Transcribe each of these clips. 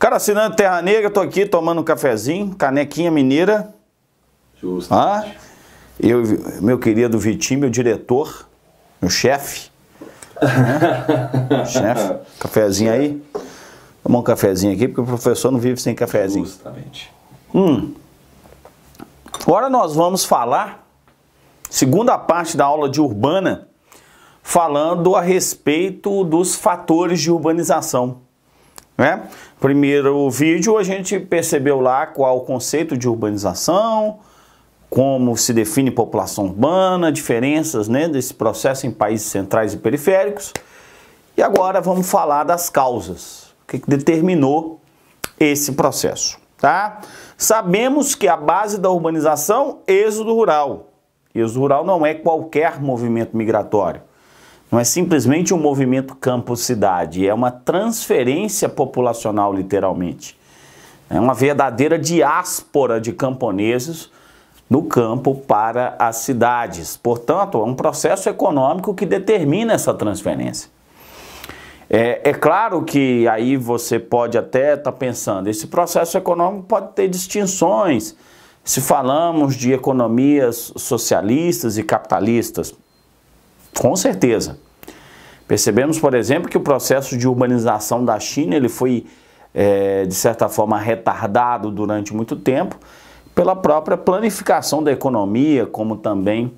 Cara assinando Terra Negra, tô aqui tomando um cafezinho, canequinha mineira. Justo. Ah, eu, meu querido Vitinho, meu diretor, meu chefe. Né? chefe, cafezinho aí. Tomar um cafezinho aqui, porque o professor não vive sem cafezinho. Justamente. Hum. Agora nós vamos falar, segunda parte da aula de urbana, falando a respeito dos fatores de urbanização. Né? Primeiro vídeo a gente percebeu lá qual o conceito de urbanização, como se define população urbana, diferenças né, desse processo em países centrais e periféricos. E agora vamos falar das causas, o que, determinou esse processo. Tá? Sabemos que a base da urbanização, é êxodo rural. Êxodo rural não é qualquer movimento migratório não é simplesmente um movimento campo-cidade, é uma transferência populacional, literalmente. É uma verdadeira diáspora de camponeses no campo para as cidades. Portanto, é um processo econômico que determina essa transferência. É, é claro que aí você pode até estar tá pensando, esse processo econômico pode ter distinções se falamos de economias socialistas e capitalistas. Com certeza. Percebemos, por exemplo, que o processo de urbanização da China ele foi, é, de certa forma, retardado durante muito tempo pela própria planificação da economia, como também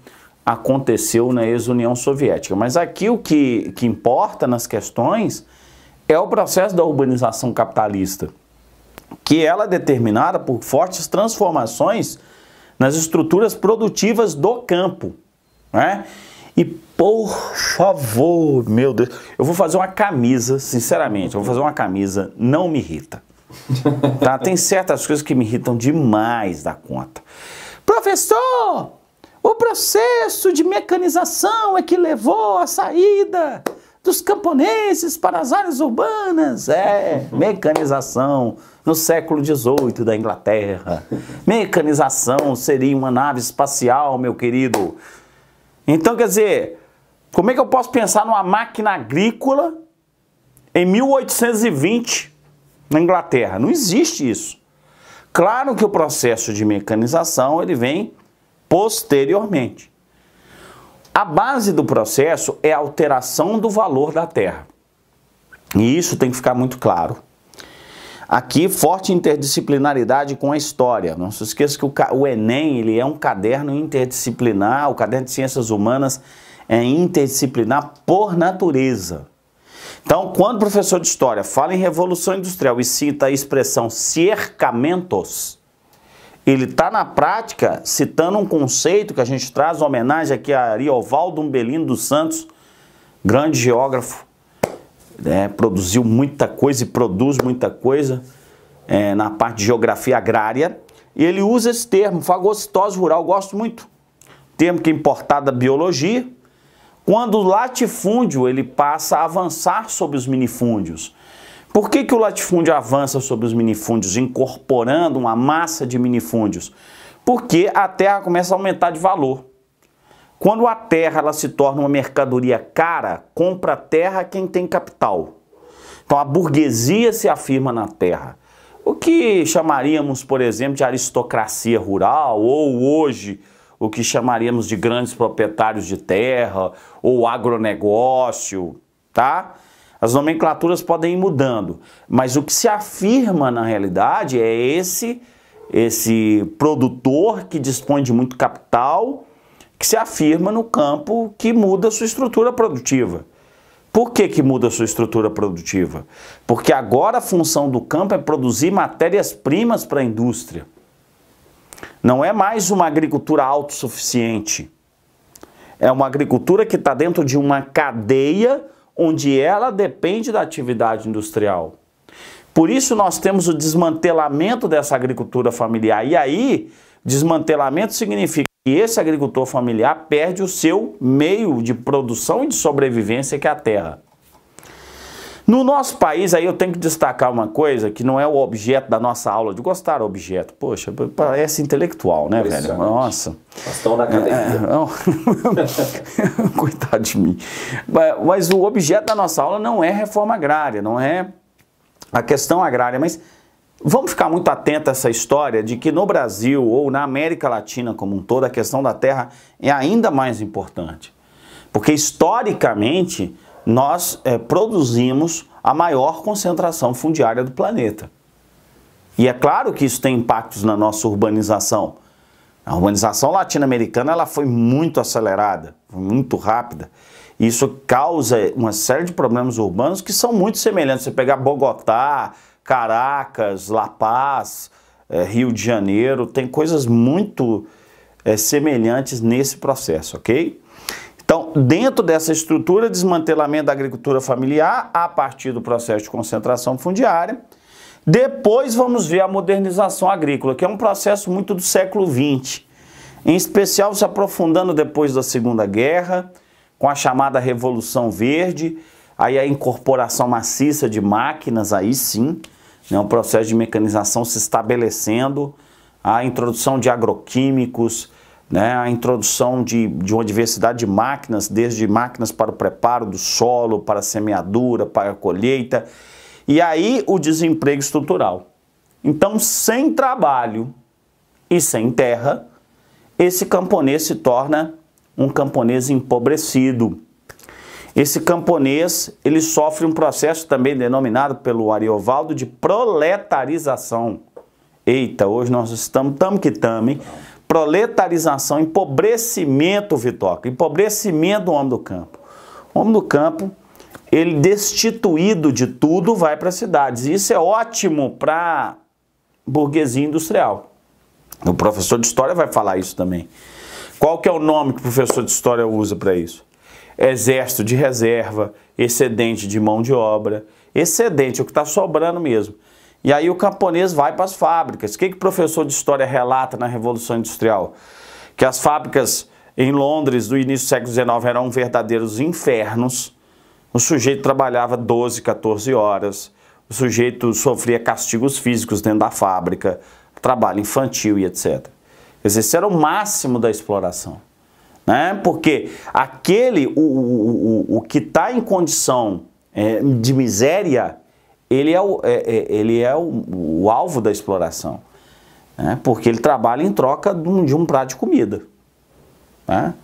aconteceu na ex-União Soviética. Mas aqui o que, que importa nas questões é o processo da urbanização capitalista, que ela é determinada por fortes transformações nas estruturas produtivas do campo. Né? E por favor, meu Deus, eu vou fazer uma camisa, sinceramente, eu vou fazer uma camisa, não me irrita. tá? Tem certas coisas que me irritam demais da conta. Professor, o processo de mecanização é que levou à saída dos camponeses para as áreas urbanas. É, mecanização no século XVIII da Inglaterra. Mecanização seria uma nave espacial, meu querido, então, quer dizer, como é que eu posso pensar numa máquina agrícola em 1820 na Inglaterra? Não existe isso. Claro que o processo de mecanização ele vem posteriormente. A base do processo é a alteração do valor da terra. E isso tem que ficar muito claro. Aqui, forte interdisciplinaridade com a história. Não se esqueça que o, o Enem ele é um caderno interdisciplinar, o caderno de ciências humanas é interdisciplinar por natureza. Então, quando o professor de história fala em revolução industrial e cita a expressão cercamentos, ele está na prática citando um conceito que a gente traz homenagem aqui a Ariovaldo Umbelino dos Santos, grande geógrafo né, produziu muita coisa e produz muita coisa é, na parte de geografia agrária. E ele usa esse termo, fagocitose rural, gosto muito. Termo que é importado da biologia. Quando o latifúndio ele passa a avançar sobre os minifúndios. Por que, que o latifúndio avança sobre os minifúndios, incorporando uma massa de minifúndios? Porque a terra começa a aumentar de valor. Quando a terra ela se torna uma mercadoria cara, compra terra quem tem capital. Então a burguesia se afirma na terra. O que chamaríamos, por exemplo, de aristocracia rural, ou hoje o que chamaríamos de grandes proprietários de terra, ou agronegócio, tá? As nomenclaturas podem ir mudando, mas o que se afirma na realidade é esse esse produtor que dispõe de muito capital que se afirma no campo que muda sua estrutura produtiva. Por que, que muda sua estrutura produtiva? Porque agora a função do campo é produzir matérias-primas para a indústria. Não é mais uma agricultura autossuficiente. É uma agricultura que está dentro de uma cadeia onde ela depende da atividade industrial. Por isso nós temos o desmantelamento dessa agricultura familiar. E aí, desmantelamento significa e esse agricultor familiar perde o seu meio de produção e de sobrevivência, que é a terra. No nosso país, aí eu tenho que destacar uma coisa que não é o objeto da nossa aula, de gostar do objeto. Poxa, parece intelectual, né, velho? Nossa. Nós na academia. É, é, Coitado de mim. Mas o objeto da nossa aula não é reforma agrária, não é a questão agrária, mas Vamos ficar muito atento a essa história de que no Brasil ou na América Latina como um todo, a questão da terra é ainda mais importante. Porque historicamente nós é, produzimos a maior concentração fundiária do planeta. E é claro que isso tem impactos na nossa urbanização. A urbanização latino-americana ela foi muito acelerada, muito rápida. Isso causa uma série de problemas urbanos que são muito semelhantes. Você pegar Bogotá, Caracas, La Paz, é, Rio de Janeiro, tem coisas muito é, semelhantes nesse processo, ok? Então, dentro dessa estrutura, desmantelamento da agricultura familiar a partir do processo de concentração fundiária. Depois vamos ver a modernização agrícola, que é um processo muito do século XX, em especial se aprofundando depois da Segunda Guerra, com a chamada Revolução Verde, aí a incorporação maciça de máquinas, aí sim, né, um processo de mecanização se estabelecendo, a introdução de agroquímicos, né, a introdução de, de uma diversidade de máquinas, desde máquinas para o preparo do solo, para a semeadura, para a colheita, e aí o desemprego estrutural. Então, sem trabalho e sem terra, esse camponês se torna um camponês empobrecido, esse camponês, ele sofre um processo também denominado pelo Ariovaldo de proletarização. Eita, hoje nós estamos tamo que tamo, hein? Proletarização, empobrecimento, Vitoca, empobrecimento do homem do campo. O homem do campo, ele destituído de tudo, vai para as cidades. E isso é ótimo para burguesia industrial. O professor de história vai falar isso também. Qual que é o nome que o professor de história usa para isso? exército de reserva, excedente de mão de obra, excedente, é o que está sobrando mesmo. E aí o camponês vai para as fábricas. O que, que o professor de história relata na Revolução Industrial? Que as fábricas em Londres do início do século XIX eram verdadeiros infernos. O sujeito trabalhava 12, 14 horas, o sujeito sofria castigos físicos dentro da fábrica, trabalho infantil e etc. Quer dizer, esse era o máximo da exploração. Né? Porque aquele, o, o, o, o que está em condição é, de miséria, ele é o, é, é, ele é o, o alvo da exploração. Né? Porque ele trabalha em troca de um, de um prato de comida. Né?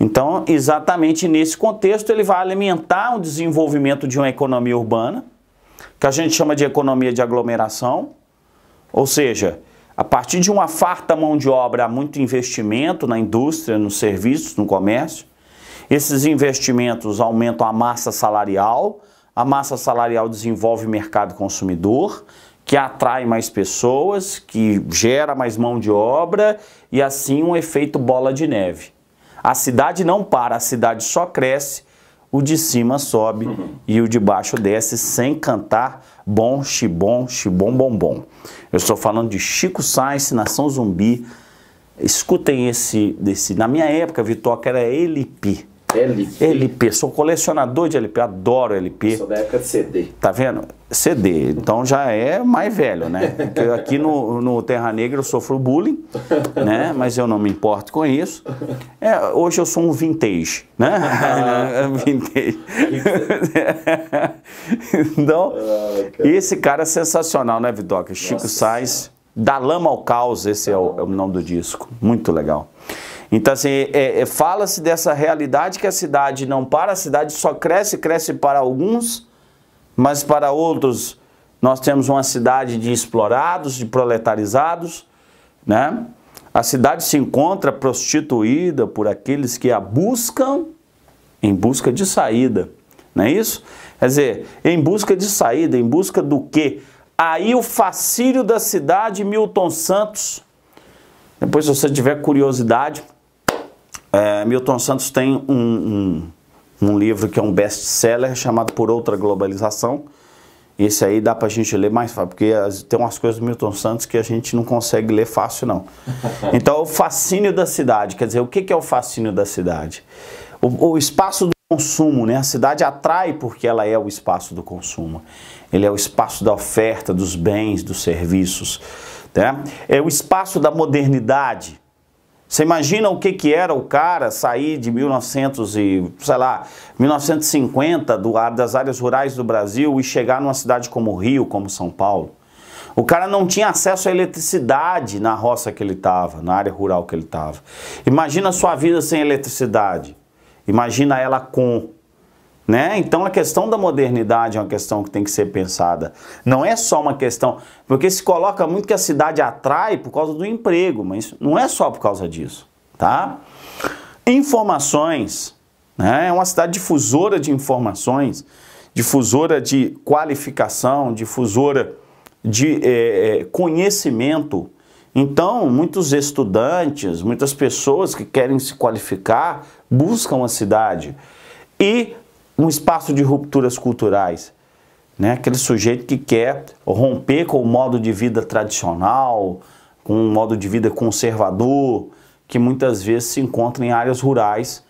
Então, exatamente nesse contexto, ele vai alimentar o desenvolvimento de uma economia urbana, que a gente chama de economia de aglomeração, ou seja, a partir de uma farta mão de obra, há muito investimento na indústria, nos serviços, no comércio. Esses investimentos aumentam a massa salarial, a massa salarial desenvolve mercado consumidor, que atrai mais pessoas, que gera mais mão de obra e assim um efeito bola de neve. A cidade não para, a cidade só cresce o de cima sobe uhum. e o de baixo desce sem cantar bom, xibom, xibom, bom, bom. Eu estou falando de Chico Sainz, Nação Zumbi. Escutem esse, desse. Na minha época, Vitoca era Elipi. LP. LP. Sou colecionador de LP, adoro LP. Sou da época de CD. Tá vendo? CD. Então já é mais velho, né? Porque aqui no, no Terra Negra eu sofro bullying, né? Mas eu não me importo com isso. É, hoje eu sou um vintage, né? Ah. vintage. então, ah, esse cara é sensacional, né, Vidoc? Chico Sainz. Da Lama ao Caos, esse é o, é o nome do disco. Muito legal. Então, assim, é, é, fala-se dessa realidade que a cidade não para, a cidade só cresce, cresce para alguns, mas para outros nós temos uma cidade de explorados, de proletarizados, né? A cidade se encontra prostituída por aqueles que a buscam em busca de saída, não é isso? Quer dizer, em busca de saída, em busca do quê? Aí o facílio da cidade, Milton Santos. Depois, se você tiver curiosidade, eh, Milton Santos tem um, um, um livro que é um best-seller chamado Por Outra Globalização. Esse aí dá para a gente ler mais fácil, porque tem umas coisas do Milton Santos que a gente não consegue ler fácil, não. Então, é o fascínio da cidade, quer dizer, o que, que é o fascínio da cidade? O, o, espaço do consumo, né? A cidade atrai porque ela é o espaço do consumo. Ele é o espaço da oferta, dos bens, dos serviços. Né? É o espaço da modernidade. Você imagina o que, que era o cara sair de 1900 e, sei lá, 1950 do, das áreas rurais do Brasil e chegar numa cidade como Rio, como São Paulo. O cara não tinha acesso à eletricidade na roça que ele estava, na área rural que ele estava. Imagina a sua vida sem eletricidade. Imagina ela com. Né? Então a questão da modernidade é uma questão que tem que ser pensada. Não é só uma questão, porque se coloca muito que a cidade atrai por causa do emprego, mas não é só por causa disso, tá? Informações, né? É uma cidade difusora de informações, difusora de qualificação, difusora de é, conhecimento. Então, muitos estudantes, muitas pessoas que querem se qualificar buscam a cidade. E um espaço de rupturas culturais, né? Aquele sujeito que quer romper com o modo de vida tradicional, com um modo de vida conservador, que muitas vezes se encontra em áreas rurais,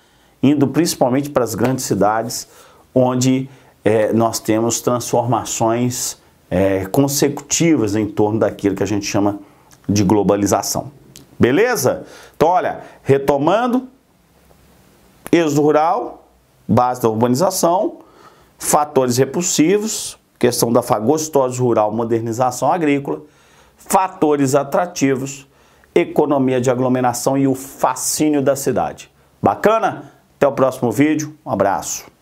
indo principalmente para as grandes cidades, onde é, nós temos transformações é, consecutivas em torno daquilo que a gente chama de globalização. Beleza? Então, olha, retomando, êxodo rural, base da urbanização, fatores repulsivos, questão da fagocitose rural, modernização agrícola, fatores atrativos, economia de aglomeração e o fascínio da cidade. Bacana? Até o próximo vídeo, um abraço.